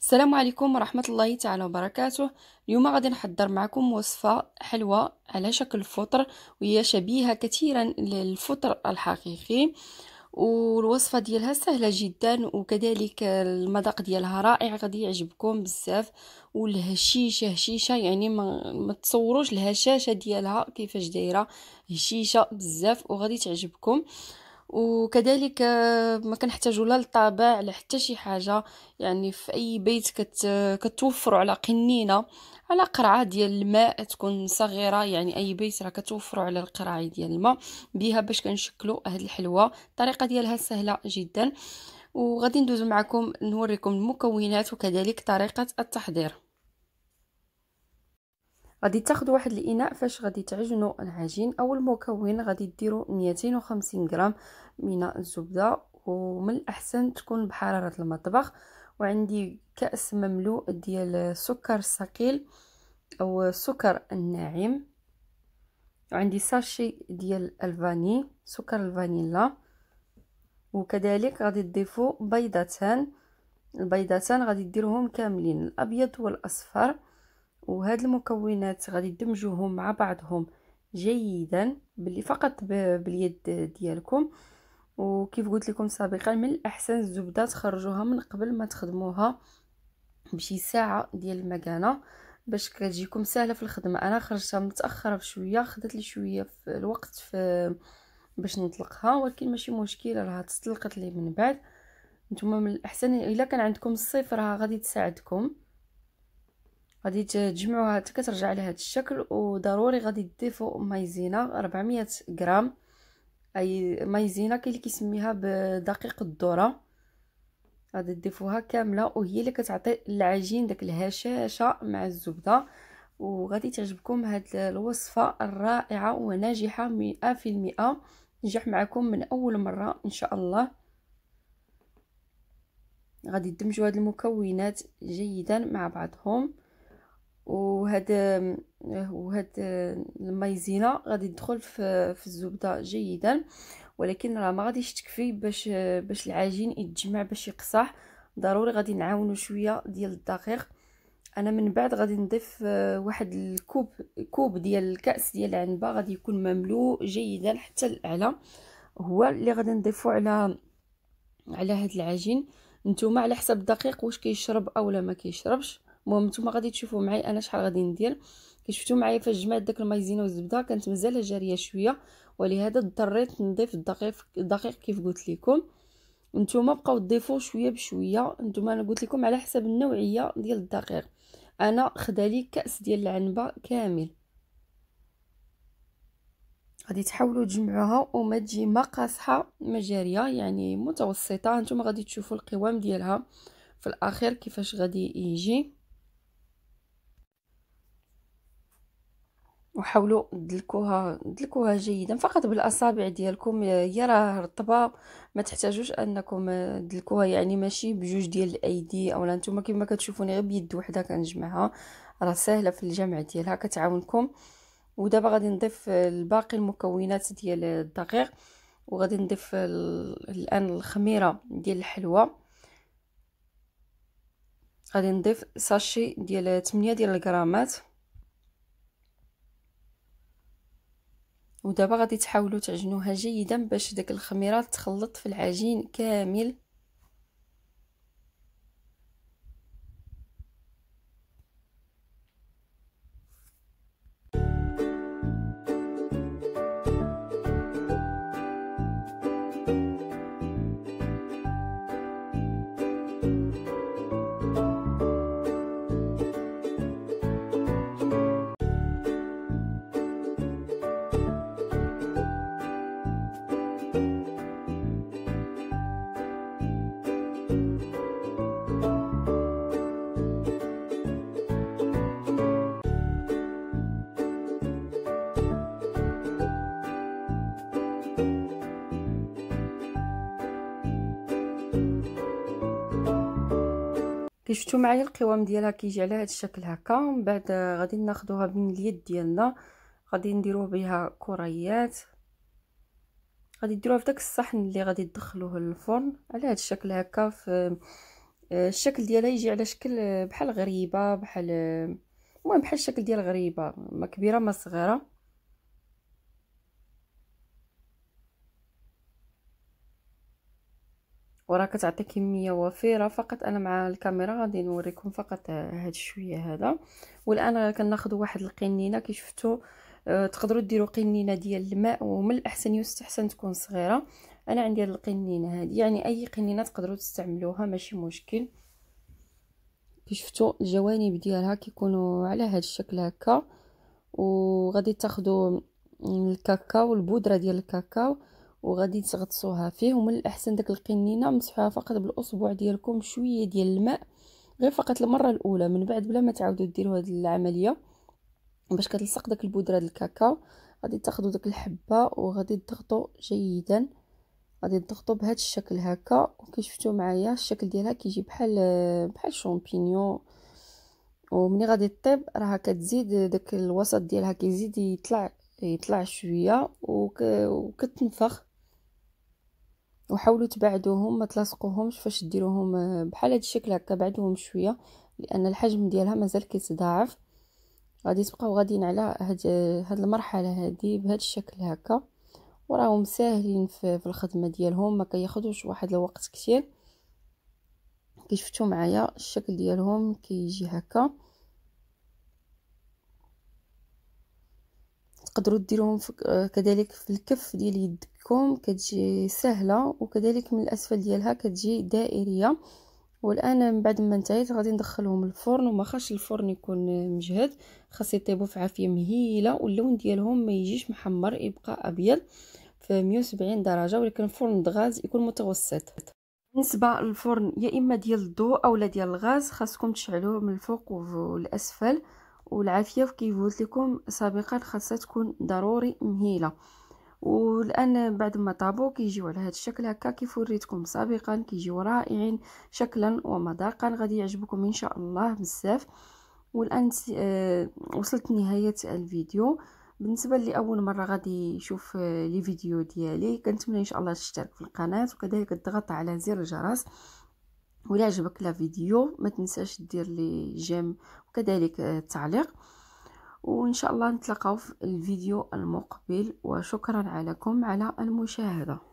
السلام عليكم ورحمة الله تعالى وبركاته اليوم غادي نحضر معكم وصفة حلوة على شكل فطر وهي شبيهة كثيرا للفطر الحقيقي والوصفة ديالها سهلة جدا وكذلك المذاق ديالها رائع غادي يعجبكم بزاف والهشيشة هشيشة يعني ما, ما تصوروش الهشاشة ديالها كيفاش دايرة هشيشة بزاف وغادي تعجبكم آه وكذلك آه، ما كنحتاجوا لا للطابع لا حتى شي حاجه يعني في اي بيت كت كتوفروا على قنينه على قرعه ديال الماء تكون صغيره يعني اي بيت راه كتوفروا على القرعه ديال الماء بها باش كنشكلوا هاد الحلوه الطريقه ديالها سهله جدا وغادي ندوز معكم نوريكم المكونات وكذلك طريقه التحضير غادي تاخذوا واحد الاناء فاش غادي تعجنوا العجين او المكون غادي ديروا 250 غرام من الزبده ومن الاحسن تكون بحراره المطبخ وعندي كاس مملوء ديال السكر الثقيل او السكر الناعم وعندي ساشي ديال الفاني سكر الفانيلا وكذلك غادي تضيفوا بيضتان البيضتان غادي ديرهم كاملين الابيض والاصفر وهاد المكونات غادي تدمجوهم مع بعضهم جيدا باللي فقط باليد ديالكم وكيف قلت لكم سابقا من الاحسن الزبده تخرجوها من قبل ما تخدموها بشي ساعه ديال المكانه باش كتجيكم سهله في الخدمه انا خرجتها متاخره بشويه خدت لي شويه في الوقت في باش نطلقها ولكن ماشي مشكله راه تطلقت لي من بعد نتوما من الاحسن الا كان عندكم الصيف راه غادي تساعدكم غادي تجمعوها حتى كترجع لهذا الشكل وضروري غادي تضيفوا مايزينا 400 غرام اي مايزينا كاين اللي كيسميها بدقيق الذره غادي تضيفوها كامله وهي اللي كتعطي العجين داك الهشاشه مع الزبده وغادي تعجبكم هذه الوصفه الرائعه وناجحه 100% نجح معكم من اول مره ان شاء الله غادي تدمجوا هاد المكونات جيدا مع بعضهم وهاد وهاد المايزينا غادي تدخل في, في الزبده جيدا ولكن راه ما غاديش تكفي باش باش العجين يتجمع باش يقصح ضروري غادي نعاونو شويه ديال الدقيق انا من بعد غادي نضيف واحد الكوب كوب ديال الكاس ديال العنبه غادي يكون مملوء جيدا حتى الاعلى هو اللي غادي نضيفو على على هاد العجين نتوما على حسب الدقيق واش كيشرب اولا ما كيشربش المهم نتوما غادي تشوفوا معايا انا شحال غادي ندير كي شفتوا معايا فاش جمعت داك المايزينا والزبده كانت مازال جاريه شويه ولهذا اضطريت نضيف الدقيق الدقيق كيف قلت لكم نتوما بقاو تضيفوا شويه بشويه نتوما انا قلت لكم على حسب النوعيه ديال الدقيق انا خدا لي كاس ديال العنبه كامل غادي تحاولوا تجمعوها وما تجي ما قاصحه ما جاريه يعني متوسطه نتوما غادي تشوفوا القوام ديالها في الاخير كيفاش غادي يجي وحاولوا دلكوها دلكوها جيدا فقط بالاصابع ديالكم هي راه رطبه ما تحتاجوش انكم دلكوها يعني ماشي بجوج ديال الايدي اولا نتوما كما كتشوفوني غير بيد وحده كنجمعها راه سهله في الجمع ديالها كتعاونكم ودابا غادي نضيف الباقي المكونات ديال الدقيق وغادي نضيف الان الخميره ديال الحلوى غادي نضيف ساشي ديال 8 ديال الغرامات ودابا غادي تحاولوا تعجنوها جيدا باش داك الخميره تخلط في العجين كامل كي شفتوا معايا القوام ديالها كيجي على هذا الشكل هكا من بعد غادي ناخذوها من اليد ديالنا غادي نديرو بها كريات غادي ديروها في داك الصحن اللي غادي تدخلوه للفرن على هذا الشكل هكا في آه، الشكل ديالها يجي على شكل آه، بحال غريبه بحال آه، المهم بحال الشكل ديال غريبه ما كبيره ما صغيره وراه كتعطي كميه وفيره فقط انا مع الكاميرا غادي نوريكم فقط هاد الشويه هذا والان كناخذ واحد القنينه كي شفتوا آه، تقدرو تقدروا ديروا قنينه ديال الماء ومن الاحسن يستحسن تكون صغيره انا عندي هاد القنينه هادي يعني اي قنينه تقدروا تستعملوها ماشي مشكل كي شفتوا الجوانب ديالها كيكونوا على هاد الشكل هكا وغادي تاخذوا الكاكاو البودره ديال الكاكاو وغادي تغطسوها فيه ومن الاحسن داك القنينه مسحوها فقط بالاصبع ديالكم شويه ديال الماء غير فقط المره الاولى من بعد بلا ما تعاودوا ديروا هذه العمليه باش كتلصق داك البودره ديال الكاكاو غادي تاخذوا داك الحبه وغادي تضغطوا جيدا غادي تضغطوا بهذا الشكل هكا وكي شفتوا معايا الشكل ديالها كيجي بحال آه، بحال شومبينيون ومني غادي طيب راها كتزيد داك الوسط ديالها كيزيد يطلع يطلع شويه وكتنفخ وحاولوا تبعدوهم ما تلاصقوهمش فاش ديروهم آه، بحال هذا الشكل هكا بعدوهم شويه لان الحجم ديالها مازال كيتضاعف غادي تبقاو غاديين على هاد آه، هاد المرحله هادي بهاد الشكل هكا وراهم ساهلين في, الخدمه ديالهم ما كياخذوش واحد الوقت كثير كي شفتوا معايا الشكل ديالهم كيجي هكا تقدروا ديروهم آه، كذلك في الكف ديال يدكم كتجي سهله وكذلك من الاسفل ديالها كتجي دائريه والان من بعد ما انتهيت غادي ندخلهم الفرن وما خاش الفرن يكون مجهد خاص يطيبوا في عافيه مهيله واللون ديالهم ما يجيش محمر يبقى ابيض في 170 درجه ولكن فرن الغاز يكون متوسط بالنسبه للفرن يا اما ديال الضوء اولا ديال الغاز خاصكم تشعلوه من الفوق والاسفل والعافيه كيف قلت لكم سابقا خاصها تكون ضروري مهيله والان بعد ما طابو كيجيو على هذا الشكل هكا كيف وريتكم سابقا كيجيو رائعين شكلا ومذاقا غادي يعجبكم ان شاء الله بزاف والان آه، وصلت نهايه الفيديو بالنسبه لاول مره غادي يشوف آه، لي فيديو ديالي كنتمنى ان شاء الله تشترك في القناه وكذلك تضغط على زر الجرس ولا عجبك لا فيديو ما تنساش دير لي جيم وكذلك آه، التعليق وان شاء الله نتلاقاو في الفيديو المقبل وشكرا عليكم على المشاهده